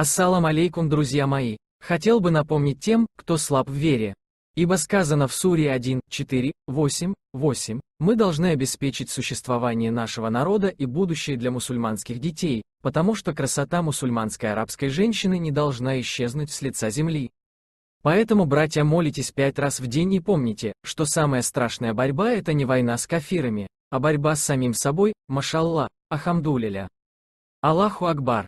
Ассалам алейкум, друзья мои. Хотел бы напомнить тем, кто слаб в вере. Ибо сказано в Суре 1, 4, 8, 8, мы должны обеспечить существование нашего народа и будущее для мусульманских детей, потому что красота мусульманской арабской женщины не должна исчезнуть с лица земли. Поэтому, братья, молитесь пять раз в день и помните, что самая страшная борьба – это не война с кафирами, а борьба с самим собой, машалла, ахамдулиля. Аллаху Акбар.